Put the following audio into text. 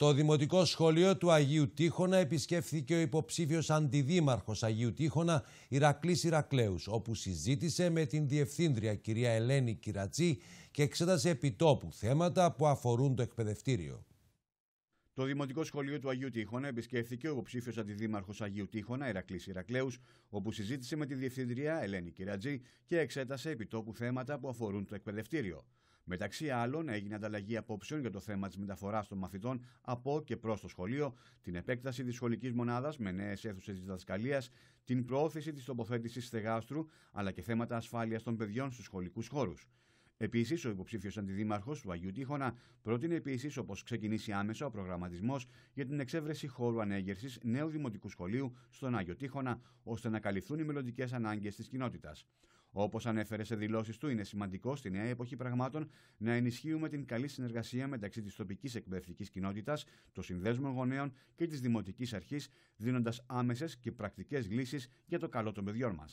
Το Δημοτικό Σχολείο του Αγίου Τύχωνα επισκέφθηκε ο υποψήφιος αντιδήμαρχος Αγίου Τύχωνα Ηρακλής Ηρακλέους, όπου συζήτησε με την Διευθύντρια κυρία Ελένη Κυρατζή και εξέτασε επιτόπου θέματα που αφορούν το εκπαιδευτήριο. Το Δημοτικό Σχολείο του Αγίου Τύχωνα επισκέφθηκε ο υποψήφιος αντιδήμαρχος Αγίου Τύχωνα, Ηρακλής Ηρακλέους, όπου συζήτησε με τη Διευθυντριά Ελένη Κυρατζή και εξέτασε επιτόπου θέματα που αφορούν το εκπαιδευτήριο. Μεταξύ άλλων, έγινε ανταλλαγή απόψεων για το θέμα της μεταφοράς των μαθητών από και προς το σχολείο, την επέκταση της σχολικής μονάδας με νέες αίθουσες διδασκαλίας, την προώθηση της τοποθέτησης στεγάστρου, αλλά και θέματα ασφάλειας των παιδιών στους σχολικούς χώρους. Επίσης, ο υποψήφιος αντιδήμαρχος του Αγίου Τίχωνα πρότεινε επίσης, όπως ξεκινήσει άμεσα ο προγραμματισμός για την εξέβρεση χώρου ανέγερσης νέου δημοτικού σχολείου στον Άγιο Τίχωνα, ώστε να καλυφθούν οι μελλοντικές ανάγκες της κοινότητας. Όπως ανέφερε σε δηλώσεις του, είναι σημαντικό στη νέα εποχή πραγμάτων να ενισχύουμε την καλή συνεργασία μεταξύ της τοπικής εκπαιδευτικής κοινότητας, των συνδέσμων γονέων και της δημοτικής αρχής, δίνοντας άμεσες και πρακτικές λύσεις για το καλό των παιδιών μας.